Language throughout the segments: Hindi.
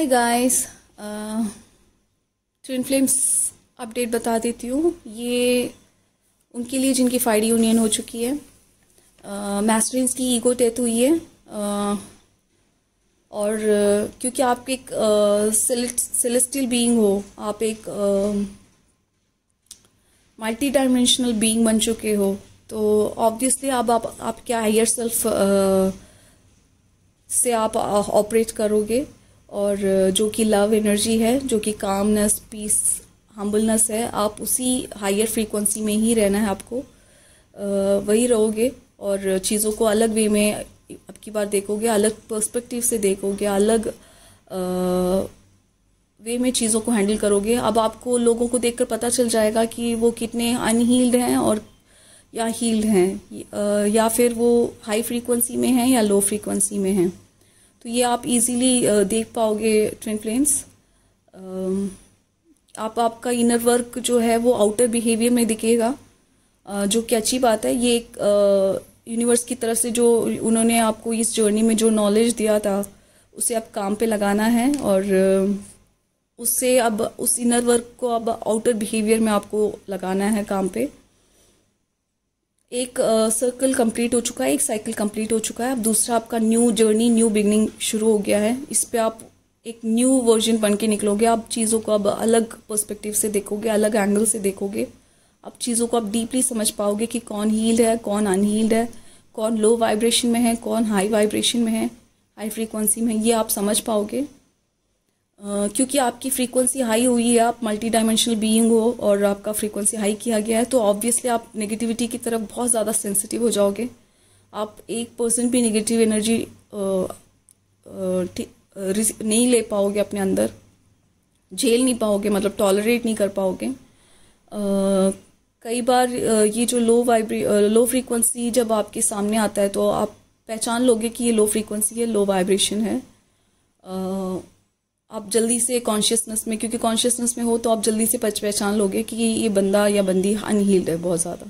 हाय गाइस ट्विन फ्लेम्स अपडेट बता देती हूँ ये उनके लिए जिनकी फाइड यूनियन हो चुकी है मैस्टरिंस uh, की ईगो डेथ हुई है uh, और uh, क्योंकि आप एक सेलेस्टियल uh, बीइंग हो आप एक मल्टी डायमेंशनल बीइंग बन चुके हो तो ऑब्वियसली आप, आप, आप क्या हायर सेल्फ uh, से आप ऑपरेट uh, करोगे और जो कि लव एनर्जी है जो कि कामनेस पीस हम्बलनेस है आप उसी हायर फ्रीक्वेंसी में ही रहना है आपको वही रहोगे और चीज़ों को अलग वे में अब की बार देखोगे अलग पर्सपेक्टिव से देखोगे अलग वे में चीज़ों को हैंडल करोगे अब आपको लोगों को देखकर पता चल जाएगा कि वो कितने अनहील्ड हैं और या हील्ड हैं या फिर वो हाई फ्रीक्वेंसी में हैं या लो फ्रीक्वेंसी में हैं तो ये आप इजीली uh, देख पाओगे ट्विन फ्लेम्स um, आप आपका इनर वर्क जो है वो आउटर बिहेवियर में दिखेगा uh, जो कि अच्छी बात है ये एक यूनिवर्स uh, की तरफ से जो उन्होंने आपको इस जर्नी में जो नॉलेज दिया था उसे आप काम पे लगाना है और उससे अब उस इनर वर्क को अब आउटर बिहेवियर में आपको लगाना है काम पे एक सर्कल कंप्लीट हो चुका है एक साइकिल कंप्लीट हो चुका है अब दूसरा आपका न्यू जर्नी न्यू बिगनिंग शुरू हो गया है इस पर आप एक न्यू वर्जन बन के निकलोगे आप चीज़ों को अब अलग पर्सपेक्टिव से देखोगे अलग एंगल से देखोगे आप चीज़ों को आप डीपली समझ पाओगे कि कौन हील्ड है कौन अनहील्ड है कौन लो वाइब्रेशन में है कौन हाई वाइब्रेशन में है हाई फ्रीक्वेंसी में ये आप समझ पाओगे क्योंकि आपकी फ्रीक्वेंसी हाई हुई है आप मल्टी डायमेंशनल बीइंग हो और आपका फ्रीक्वेंसी हाई किया गया है तो ऑब्वियसली आप नेगेटिविटी की तरफ बहुत ज़्यादा सेंसिटिव हो जाओगे आप एक परसेंट भी नेगेटिव एनर्जी नहीं ले पाओगे अपने अंदर झेल नहीं पाओगे मतलब टॉलरेट नहीं कर पाओगे कई बार ये जो लो वाइब्रे लो फ्रीक्वेंसी जब आपके सामने आता है तो आप पहचान लोगे कि ये लो फ्रीक्वेंसी है लो वाइब्रेशन है आ, आप जल्दी से कॉन्शियसनेस में क्योंकि कॉन्शियसनेस में हो तो आप जल्दी से पहचान लोगे कि ये बंदा या बंदी अनहील्ड है बहुत ज़्यादा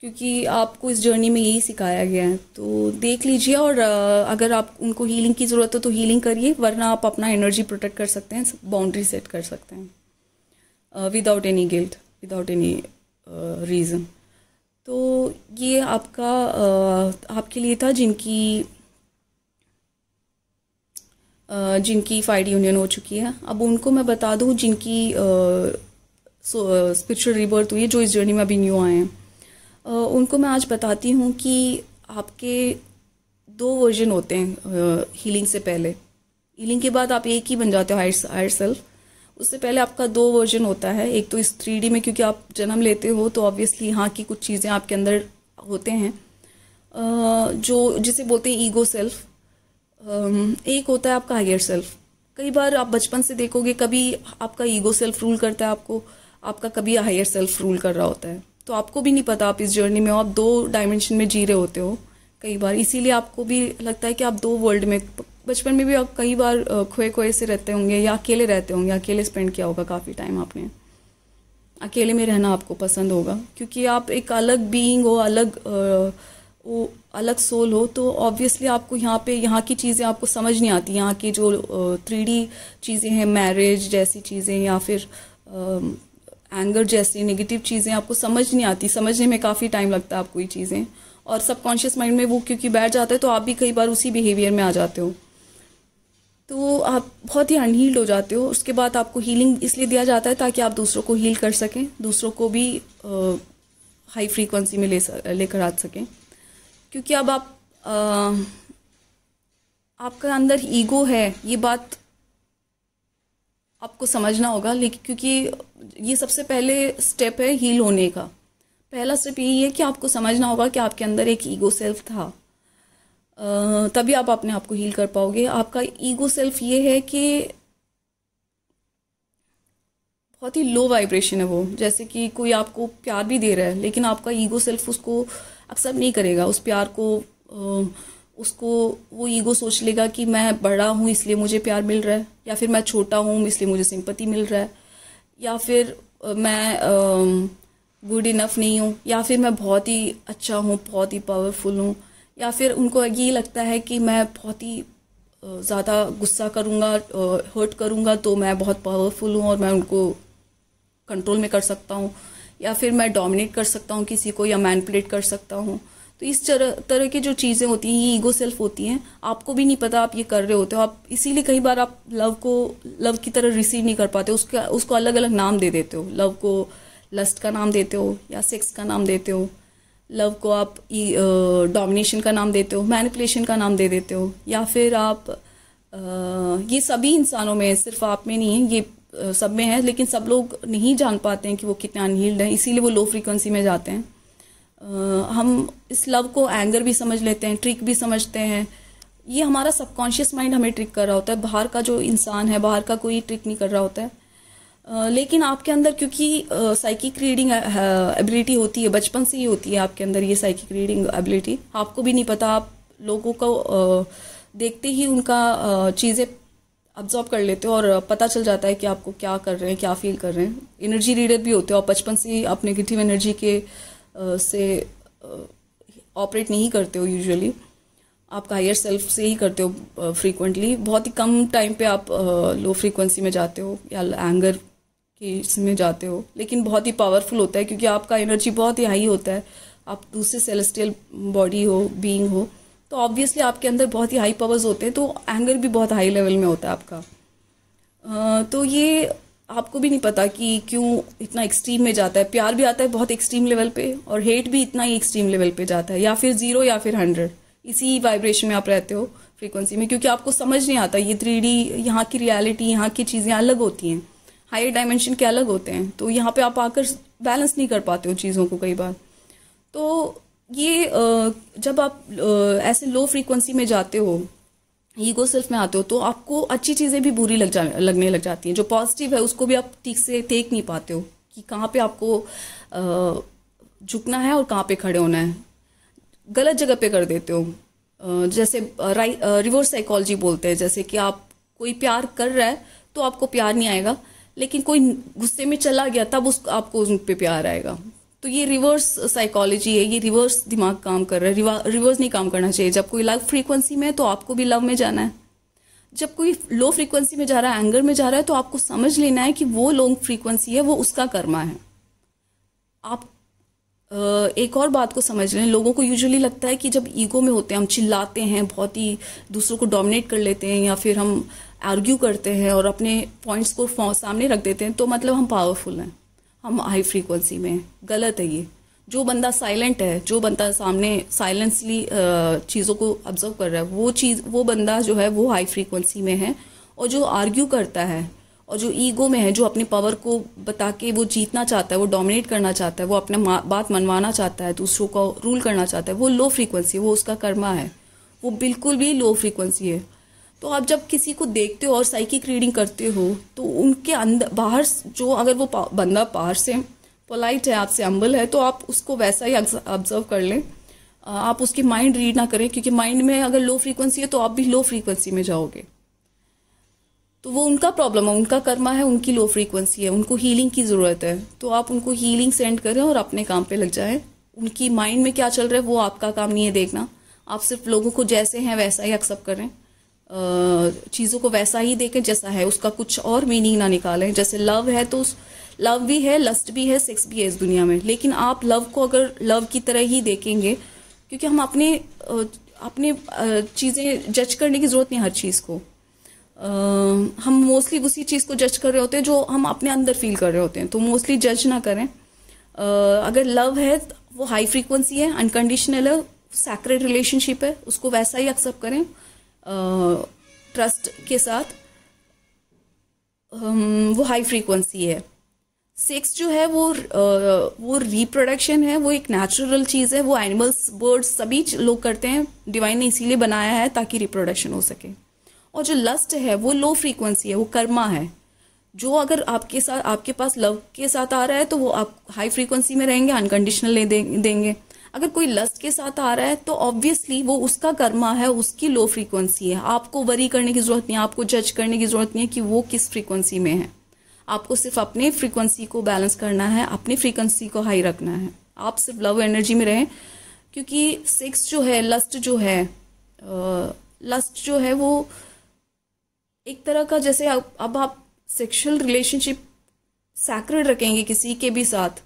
क्योंकि आपको इस जर्नी में यही सिखाया गया है तो देख लीजिए और अगर आप उनको हीलिंग की ज़रूरत हो तो हीलिंग करिए वरना आप अपना एनर्जी प्रोटेक्ट कर सकते हैं बाउंड्री सेट कर सकते हैं without any guilt without any reason तो ये आपका uh, आपके लिए था जिनकी जिनकी फाइड यूनियन हो चुकी है अब उनको मैं बता दूँ जिनकी स्पिरिचुअल रिबर्थ हुई है जो इस जर्नी में अभी न्यू आए हैं उनको मैं आज बताती हूँ कि आपके दो वर्जन होते हैं हीलिंग से पहले हीलिंग के बाद आप एक ही बन जाते हो हायर हायर सेल्फ उससे पहले आपका दो वर्जन होता है एक तो इस थ्री में क्योंकि आप जन्म लेते हो तो ऑब्वियसली यहाँ की कुछ चीज़ें आपके अंदर होते हैं जो जिसे बोलते हैं ईगो सेल्फ एक होता है आपका हायर सेल्फ कई बार आप बचपन से देखोगे कभी आपका ईगो सेल्फ रूल करता है आपको आपका कभी हायर सेल्फ रूल कर रहा होता है तो आपको भी नहीं पता आप इस जर्नी में आप दो डायमेंशन में जी रहे होते हो कई बार इसीलिए आपको भी लगता है कि आप दो वर्ल्ड में बचपन में भी आप कई बार खोए खोए से रहते होंगे या अकेले रहते होंगे अकेले स्पेंड किया होगा काफ़ी टाइम आपने अकेले में रहना आपको पसंद होगा क्योंकि आप एक अलग बीइंग हो अलग आ, वो अलग सोल हो तो ऑब्वियसली आपको यहाँ पे यहाँ की चीज़ें आपको समझ नहीं आती यहाँ की जो थ्री चीज़ें हैं मैरिज जैसी चीज़ें या फिर एंगर जैसी नेगेटिव चीज़ें आपको समझ नहीं आती समझने में काफ़ी टाइम लगता है आपको ये चीज़ें और सबकॉन्शियस माइंड में वो क्योंकि बैठ जाता है तो आप भी कई बार उसी बिहेवियर में आ जाते हो तो आप बहुत ही अनहील्ड हो जाते हो उसके बाद आपको हीलिंग इसलिए दिया जाता है ताकि आप दूसरों को हील कर सकें दूसरों को भी हाई फ्रीक्वेंसी में ले लेकर आ सकें क्योंकि अब आप आ, आपका अंदर ईगो है ये बात आपको समझना होगा लेकिन क्योंकि ये सबसे पहले स्टेप है हील होने का पहला स्टेप यही है कि आपको समझना होगा कि आपके अंदर एक ईगो सेल्फ था तभी आप अपने आप को हील कर पाओगे आपका ईगो सेल्फ ये है कि बहुत ही लो वाइब्रेशन है वो जैसे कि कोई आपको प्यार भी दे रहा है लेकिन आपका ईगो सेल्फ उसको एक्सेप्ट नहीं करेगा उस प्यार को उसको वो ईगो सोच लेगा कि मैं बड़ा हूँ इसलिए मुझे प्यार मिल रहा है या फिर मैं छोटा हूँ इसलिए मुझे सिंपत्ति मिल रहा है या फिर मैं गुड इनफ नहीं हूँ या फिर मैं बहुत ही अच्छा हूँ बहुत ही पावरफुल हूँ या फिर उनको ये लगता है कि मैं बहुत ही ज़्यादा गुस्सा करूँगा हर्ट करूँगा तो मैं बहुत पावरफुल हूँ और मैं उनको कंट्रोल में कर सकता हूँ या फिर मैं डोमिनेट कर सकता हूँ किसी को या मैनिपुलेट कर सकता हूँ तो इस तरह की जो चीज़ें होती हैं ये ईगो सेल्फ होती हैं आपको भी नहीं पता आप ये कर रहे होते हो आप इसीलिए कई बार आप लव को लव की तरह रिसीव नहीं कर पाते उसका उसको अलग अलग नाम दे देते हो लव को लस्ट का नाम देते हो या सेक्स का नाम देते हो लव को आप डोमिनेशन का नाम देते हो मैनिपुलेशन का नाम दे देते हो या फिर आप आ, ये सभी इंसानों में सिर्फ आप में नहीं है ये सब में है लेकिन सब लोग नहीं जान पाते हैं कि वो कितने अनहील्ड हैं इसीलिए वो लो फ्रीक्वेंसी में जाते हैं आ, हम इस लव को एंगर भी समझ लेते हैं ट्रिक भी समझते हैं ये हमारा सबकॉन्शियस माइंड हमें ट्रिक कर रहा होता है बाहर का जो इंसान है बाहर का कोई ट्रिक नहीं कर रहा होता है आ, लेकिन आपके अंदर क्योंकि साइकिक रीडिंग एबिलिटी होती है बचपन से ही होती है आपके अंदर ये साइकिक रीडिंग एबिलिटी आपको भी नहीं पता आप लोगों को आ, देखते ही उनका चीज़ें अब्जॉर्ब कर लेते हो और पता चल जाता है कि आपको क्या कर रहे हैं क्या फील कर रहे हैं एनर्जी रीडर भी होते हो और बचपन से ही आप नेगेटिव एनर्जी के आ, से ऑपरेट नहीं करते हो यूजुअली आप हायर सेल्फ से ही करते हो फ्रीक्वेंटली बहुत ही कम टाइम पे आप लो फ्रीक्वेंसी में जाते हो या एंगर के इसमें जाते हो लेकिन बहुत ही पावरफुल होता है क्योंकि आपका एनर्जी बहुत ही हाई होता है आप दूसरे सेलेस्टियल बॉडी हो बीइंग हो तो ऑब्वियसली आपके अंदर बहुत ही हाई पावर्स होते हैं तो एंगर भी बहुत हाई लेवल में होता है आपका आ, तो ये आपको भी नहीं पता कि क्यों इतना एक्सट्रीम में जाता है प्यार भी आता है बहुत एक्सट्रीम लेवल पे और हेट भी इतना ही एक्सट्रीम लेवल पे जाता है या फिर जीरो या फिर हंड्रेड इसी वाइब्रेशन में आप रहते हो फ्रीक्वेंसी में क्योंकि आपको समझ नहीं आता ये थ्री डी यहाँ की रियलिटी यहाँ की चीज़ें अलग होती हैं हाई डायमेंशन के अलग होते हैं तो यहाँ पे आप आकर बैलेंस नहीं कर पाते हो चीज़ों को कई बार तो ये जब आप ऐसे लो फ्रीक्वेंसी में जाते हो ईगो सेल्फ में आते हो तो आपको अच्छी चीज़ें भी बुरी लग जा लगने लग जाती हैं जो पॉजिटिव है उसको भी आप ठीक से देख नहीं पाते हो कि कहाँ पे आपको झुकना है और कहाँ पे खड़े होना है गलत जगह पे कर देते हो जैसे रिवर्स साइकोलॉजी बोलते हैं जैसे कि आप कोई प्यार कर रहा है तो आपको प्यार नहीं आएगा लेकिन कोई गुस्से में चला गया तब उस आपको उन पर प्यार आएगा तो ये रिवर्स साइकोलॉजी है ये रिवर्स दिमाग काम कर रहा है रिवर्स नहीं काम करना चाहिए जब कोई लव फ्रीक्वेंसी में है तो आपको भी लव में जाना है जब कोई लो फ्रीक्वेंसी में जा रहा है एंगर में जा रहा है तो आपको समझ लेना है कि वो लो फ्रीक्वेंसी है वो उसका कर्मा है आप एक और बात को समझ लें लोगों को यूजुअली लगता है कि जब ईगो में होते हैं हम चिल्लाते हैं बहुत ही दूसरों को डोमिनेट कर लेते हैं या फिर हम आर्ग्यू करते हैं और अपने पॉइंट्स को सामने रख देते हैं तो मतलब हम पावरफुल हैं हम हाई फ्रीक्वेंसी में गलत है ये जो बंदा साइलेंट है जो बंदा सामने साइलेंसली चीज़ों को ऑब्जर्व कर रहा है वो चीज़ वो बंदा जो है वो हाई फ्रीक्वेंसी में है और जो आर्ग्यू करता है और जो ईगो में है जो अपनी पावर को बता के वो जीतना चाहता है वो डोमिनेट करना चाहता है वो अपना बात मनवाना चाहता है दूसरों को रूल करना चाहता है वो लो फ्रीक्वेंसी है वो उसका कर्मा है वो बिल्कुल भी लो फ्रीक्वेंसी है तो आप जब किसी को देखते हो और साइकिक रीडिंग करते हो तो उनके अंदर बाहर जो अगर वो पा, बंदा बाहर से पोलाइट है आपसे अम्बल है तो आप उसको वैसा ही ऑब्जर्व कर लें आप उसकी माइंड रीड ना करें क्योंकि माइंड में अगर लो फ्रीक्वेंसी है तो आप भी लो फ्रीक्वेंसी में जाओगे तो वो उनका प्रॉब्लम है उनका कर्मा है उनकी लो फ्रीक्वेंसी है उनको हीलिंग की ज़रूरत है तो आप उनको हीलिंग सेंड करें और अपने काम पे लग जाएं उनकी माइंड में क्या चल रहा है वो आपका काम नहीं है देखना आप सिर्फ लोगों को जैसे हैं वैसा ही एक्सेप्ट करें चीज़ों को वैसा ही देखें जैसा है उसका कुछ और मीनिंग ना निकालें जैसे लव है तो उस लव भी है लस्ट भी है सेक्स भी है इस दुनिया में लेकिन आप लव को अगर लव की तरह ही देखेंगे क्योंकि हम अपने अपने चीज़ें जज करने की ज़रूरत नहीं हर चीज़ को हम मोस्टली उसी चीज़ को जज कर रहे होते हैं जो हम अपने अंदर फील कर रहे होते हैं तो मोस्टली जज ना करें अगर लव है वो हाई फ्रीक्वेंसी है अनकंडीशनल है सैक्रेड रिलेशनशिप है उसको वैसा ही एक्सेप्ट करें ट्रस्ट के साथ वो हाई फ्रीक्वेंसी है सेक्स जो है वो वो रिप्रोडक्शन है वो एक नेचुरल चीज़ है वो एनिमल्स बर्ड्स सभी लोग करते हैं डिवाइन ने इसीलिए बनाया है ताकि रिप्रोडक्शन हो सके और जो लस्ट है वो लो फ्रीक्वेंसी है वो कर्मा है जो अगर आपके साथ आपके पास लव के साथ आ रहा है तो वो आप हाई फ्रीक्वेंसी में रहेंगे अनकंडीशनल दे, देंगे अगर कोई लस्ट के साथ आ रहा है तो ऑब्वियसली वो उसका कर्मा है उसकी लो फ्रीक्वेंसी है आपको वरी करने की जरूरत नहीं है आपको जज करने की जरूरत नहीं है कि वो किस फ्रीक्वेंसी में है आपको सिर्फ अपने फ्रीक्वेंसी को बैलेंस करना है अपनी फ्रीक्वेंसी को हाई रखना है आप सिर्फ लव एनर्जी में रहें क्योंकि सेक्स जो है लस्ट जो है लस्ट जो है वो एक तरह का जैसे अब, अब आप सेक्सुअल रिलेशनशिप सैक्रेड रखेंगे किसी के भी साथ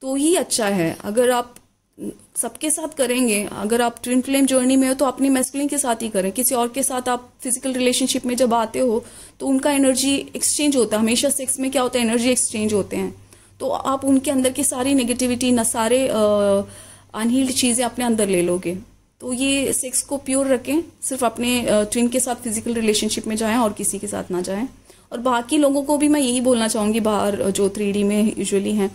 तो ही अच्छा है अगर आप सबके साथ करेंगे अगर आप ट्विन फ्लेम जर्नी में हो तो अपनी मैस्कुलिन के साथ ही करें किसी और के साथ आप फिजिकल रिलेशनशिप में जब आते हो तो उनका एनर्जी एक्सचेंज होता है हमेशा सेक्स में क्या होता है एनर्जी एक्सचेंज होते हैं तो आप उनके अंदर की सारी नेगेटिविटी ना सारे अनहील्ड चीज़ें अपने अंदर ले लोगे तो ये सेक्स को प्योर रखें सिर्फ अपने ट्विन के साथ फिजिकल रिलेशनशिप में जाएं और किसी के साथ ना जाएं और बाकी लोगों को भी मैं यही बोलना चाहूँगी बाहर जो थ्री में यूजुअली हैं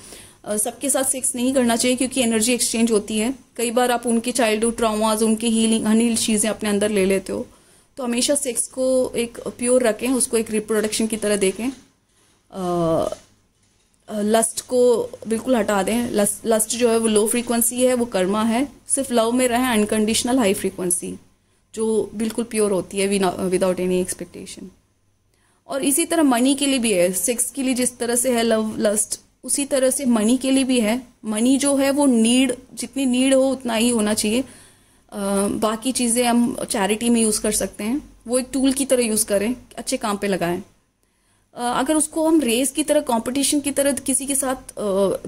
सबके साथ सेक्स नहीं करना चाहिए क्योंकि एनर्जी एक्सचेंज होती है कई बार आप उनके हुड ट्रामाज उनके हीलिंग अनिल चीज़ें अपने अंदर ले लेते हो तो हमेशा सेक्स को एक प्योर रखें उसको एक रिप्रोडक्शन की तरह देखें लस्ट को बिल्कुल हटा दें लस्ट, लस्ट जो है वो लो फ्रीक्वेंसी है वो कर्मा है सिर्फ लव में रहें अनकंडीशनल हाई फ्रीक्वेंसी जो बिल्कुल प्योर होती है विदाउट एनी एक्सपेक्टेशन और इसी तरह मनी के लिए भी है सेक्स के लिए जिस तरह से है लव लस्ट उसी तरह से मनी के लिए भी है मनी जो है वो नीड जितनी नीड हो उतना ही होना चाहिए बाकी चीज़ें हम चैरिटी में यूज़ कर सकते हैं वो एक टूल की तरह यूज़ करें अच्छे काम पे लगाएं अगर उसको हम रेस की तरह कंपटीशन की तरह किसी के साथ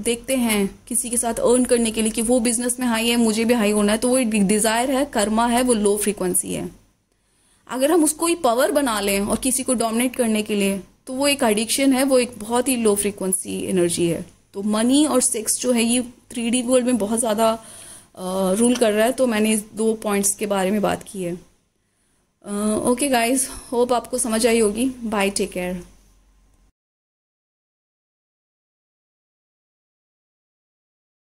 देखते हैं किसी के साथ अर्न करने के लिए कि वो बिजनेस में हाई है मुझे भी हाई होना है तो वो डिज़ायर है कर्मा है वो लो फ्रिक्वेंसी है अगर हम उसको ही पावर बना लें और किसी को डोमिनेट करने के लिए तो वो एक एडिक्शन है वो एक बहुत ही लो फ्रिक्वेंसी एनर्जी है तो मनी और सेक्स जो है ये थ्री डी वर्ल्ड में बहुत ज़्यादा रूल कर रहा है तो मैंने इस दो पॉइंट्स के बारे में बात की है ओके गाइस होप आपको समझ आई होगी बाय टेक केयर